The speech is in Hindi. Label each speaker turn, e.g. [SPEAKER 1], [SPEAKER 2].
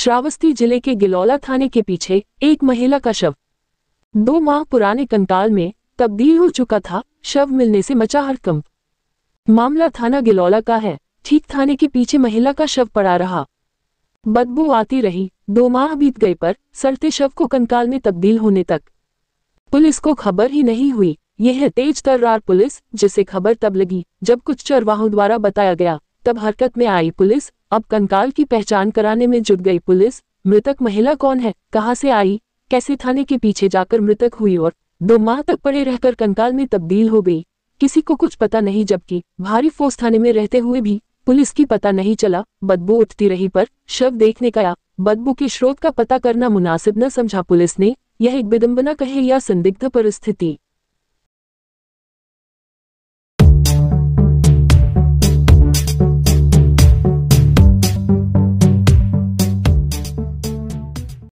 [SPEAKER 1] श्रावस्ती जिले के गिलौला थाने के पीछे एक महिला का शव दो माह पुराने कंकाल में तब्दील हो चुका था शव मिलने से मचा हड़कंप मामला थाना गिलौला का है ठीक थाने के पीछे महिला का शव पड़ा रहा बदबू आती रही दो माह बीत गए पर सड़ते शव को कंकाल में तब्दील होने तक पुलिस को खबर ही नहीं हुई यह तेज तर्रार पुलिस जिसे खबर तब लगी जब कुछ चरवाहों द्वारा बताया गया तब हरकत में आई पुलिस अब कंकाल की पहचान कराने में जुट गई पुलिस मृतक महिला कौन है कहाँ से आई कैसे थाने के पीछे जाकर मृतक हुई और दो माह तक पड़े रहकर कंकाल में तब्दील हो गई किसी को कुछ पता नहीं जबकि भारी फोर्स थाने में रहते हुए भी पुलिस की पता नहीं चला बदबू उठती रही पर शव देखने का बदबू के स्रोत का पता करना मुनासिब न समझा पुलिस ने यह एक विदम्बना कहे या संदिग्ध परिस्थिति